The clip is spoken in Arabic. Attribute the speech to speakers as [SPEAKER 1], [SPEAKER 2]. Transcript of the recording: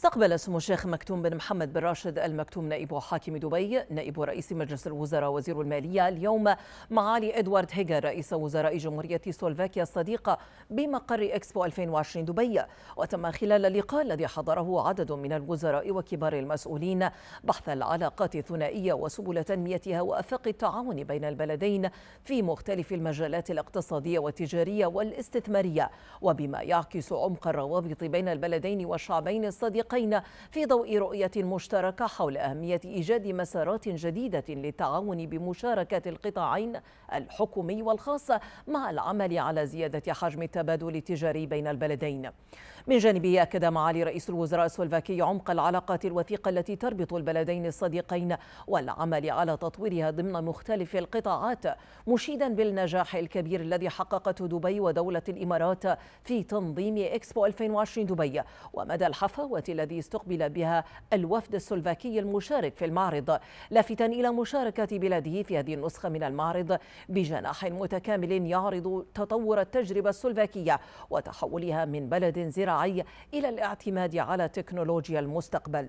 [SPEAKER 1] استقبل سمو الشيخ مكتوم بن محمد بن راشد المكتوم نائب حاكم دبي نائب رئيس مجلس الوزراء وزير المالية اليوم معالي إدوارد هيجر رئيس وزراء جمهورية سلوفاكيا الصديقة بمقر إكسبو 2020 دبي وتم خلال اللقاء الذي حضره عدد من الوزراء وكبار المسؤولين بحث العلاقات الثنائية وسبل تنميتها وأفاق التعاون بين البلدين في مختلف المجالات الاقتصادية والتجارية والاستثمارية وبما يعكس عمق الروابط بين البلدين والشعبين الصديقين الفريقين في ضوء رؤية مشتركة حول أهمية إيجاد مسارات جديدة للتعاون بمشاركة القطاعين الحكومي والخاص مع العمل على زيادة حجم التبادل التجاري بين البلدين من جانبه أكد معالي رئيس الوزراء السلفاكي عمق العلاقات الوثيقة التي تربط البلدين الصديقين والعمل على تطويرها ضمن مختلف القطاعات مشيدا بالنجاح الكبير الذي حققته دبي ودولة الإمارات في تنظيم إكسبو 2020 دبي ومدى الحفاوة الذي استقبل بها الوفد السلوفاكي المشارك في المعرض لافتا إلى مشاركة بلاده في هذه النسخة من المعرض بجناح متكامل يعرض تطور التجربة السلوفاكية وتحولها من بلد زراعي إلى الاعتماد على تكنولوجيا المستقبل